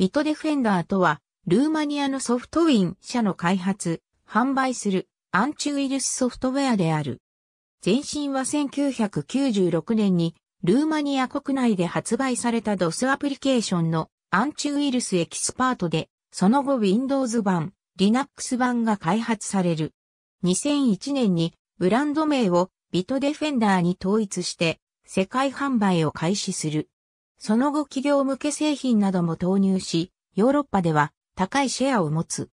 ビトデフェンダーとは、ルーマニアのソフトウィン社の開発、販売するアンチウイルスソフトウェアである。前身は1996年にルーマニア国内で発売された DOS アプリケーションのアンチウイルスエキスパートで、その後 Windows 版、Linux 版が開発される。2001年にブランド名をビトデフェンダーに統一して世界販売を開始する。その後企業向け製品なども投入し、ヨーロッパでは高いシェアを持つ。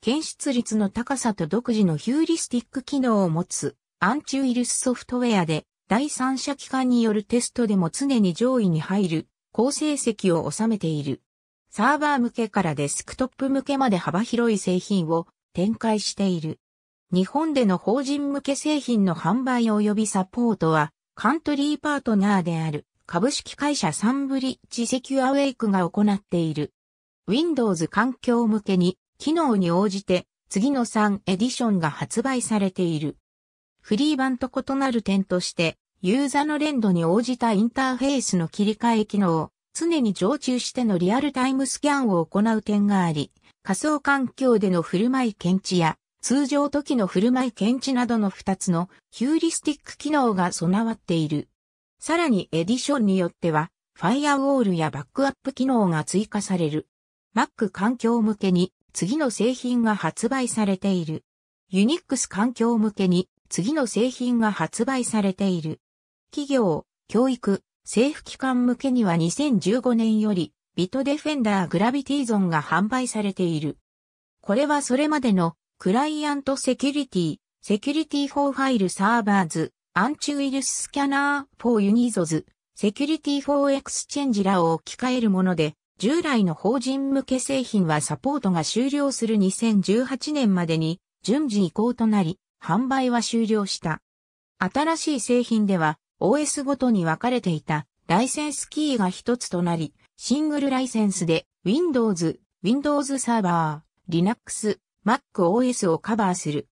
検出率の高さと独自のヒューリスティック機能を持つアンチウイルスソフトウェアで第三者機関によるテストでも常に上位に入る高成績を収めている。サーバー向けからデスクトップ向けまで幅広い製品を展開している。日本での法人向け製品の販売及びサポートはカントリーパートナーである。株式会社サンブリッジセキュアウェイクが行っている。Windows 環境向けに、機能に応じて、次の3エディションが発売されている。フリー版と異なる点として、ユーザーの連動に応じたインターフェースの切り替え機能、常に常駐してのリアルタイムスキャンを行う点があり、仮想環境での振る舞い検知や、通常時の振る舞い検知などの2つのヒューリスティック機能が備わっている。さらにエディションによっては、ファイアウォールやバックアップ機能が追加される。Mac 環境向けに次の製品が発売されている。Unix 環境向けに次の製品が発売されている。企業、教育、政府機関向けには2015年よりビトデフェンダーグラビティゾンが販売されている。これはそれまでのクライアントセキュリティ、セキュリティフォーファイルサーバーズ、アンチウイルススキャナー4ユニゾ n セキュリティ4エクスチェンジらを置き換えるもので、従来の法人向け製品はサポートが終了する2018年までに順次移行となり、販売は終了した。新しい製品では OS ごとに分かれていたライセンスキーが一つとなり、シングルライセンスで Windows、Windows サーバー、Linux、MacOS をカバーする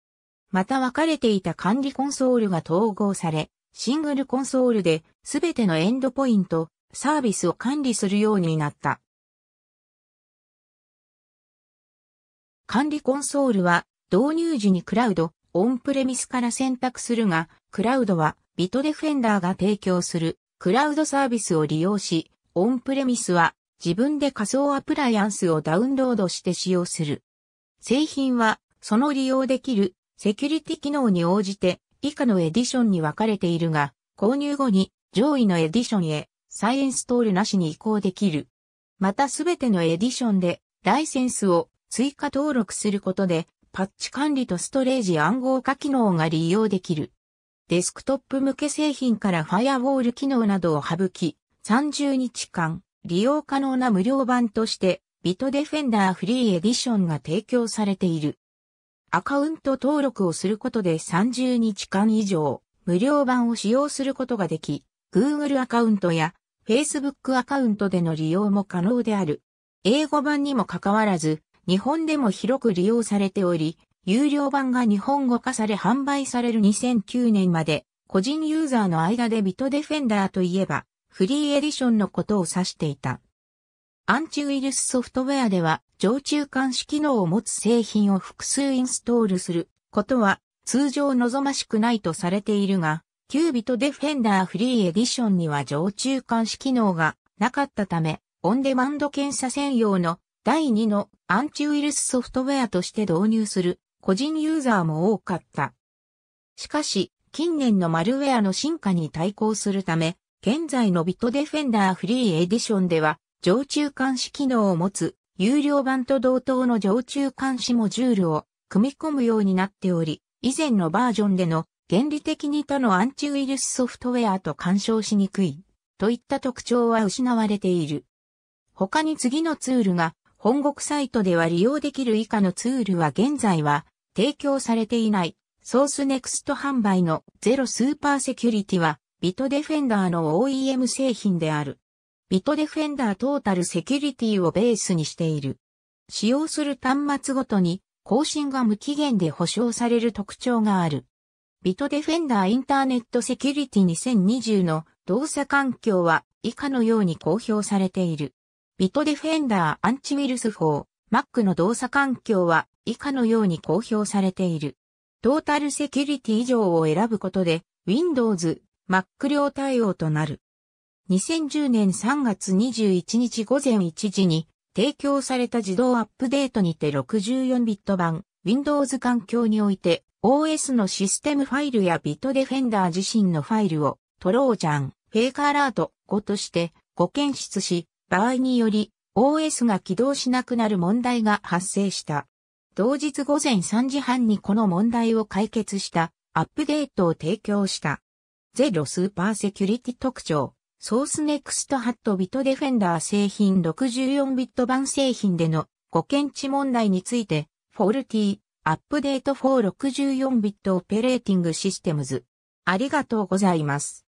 また分かれていた管理コンソールが統合され、シングルコンソールで全てのエンドポイント、サービスを管理するようになった。管理コンソールは導入時にクラウド、オンプレミスから選択するが、クラウドはビットデフェンダーが提供するクラウドサービスを利用し、オンプレミスは自分で仮想アプライアンスをダウンロードして使用する。製品はその利用できるセキュリティ機能に応じて以下のエディションに分かれているが、購入後に上位のエディションへ再インストールなしに移行できる。またすべてのエディションでライセンスを追加登録することでパッチ管理とストレージ暗号化機能が利用できる。デスクトップ向け製品からファイアウォール機能などを省き、30日間利用可能な無料版としてビットデフェンダーフリーエディションが提供されている。アカウント登録をすることで30日間以上、無料版を使用することができ、Google アカウントや Facebook アカウントでの利用も可能である。英語版にもかかわらず、日本でも広く利用されており、有料版が日本語化され販売される2009年まで、個人ユーザーの間でビットデフェンダーといえば、フリーエディションのことを指していた。アンチウイルスソフトウェアでは、常駐監視機能を持つ製品を複数インストールすることは通常望ましくないとされているが、キュービとデフェンダーフリーエディションには常駐監視機能がなかったため、オンデマンド検査専用の第2のアンチウイルスソフトウェアとして導入する個人ユーザーも多かった。しかし、近年のマルウェアの進化に対抗するため、現在のビットデフェンダーフリーエディションでは、常駐監視機能を持つ、有料版と同等の常駐監視モジュールを組み込むようになっており、以前のバージョンでの原理的に他のアンチウイルスソフトウェアと干渉しにくい、といった特徴は失われている。他に次のツールが、本国サイトでは利用できる以下のツールは現在は提供されていない。ソースネクスト販売のゼロスーパーセキュリティはビットデフェンダーの OEM 製品である。ビットデフェンダートータルセキュリティをベースにしている。使用する端末ごとに更新が無期限で保証される特徴がある。ビットデフェンダーインターネットセキュリティ2020の動作環境は以下のように公表されている。ビットデフェンダーアンチウイルス法 Mac の動作環境は以下のように公表されている。トータルセキュリティ以上を選ぶことで Windows、Mac 両対応となる。2010年3月21日午前1時に提供された自動アップデートにて6 4ビット版 Windows 環境において OS のシステムファイルやビットデフェンダー自身のファイルをトロージャン、フェイカーラート5としてご検出し、場合により OS が起動しなくなる問題が発生した。同日午前3時半にこの問題を解決したアップデートを提供した。ゼロスーパーセキュリティ特徴ソースネクストハットビットデフェンダー製品64ビット版製品での5検知問題について、フォルティアップデート464ビットオペレーティングシステムズ。ありがとうございます。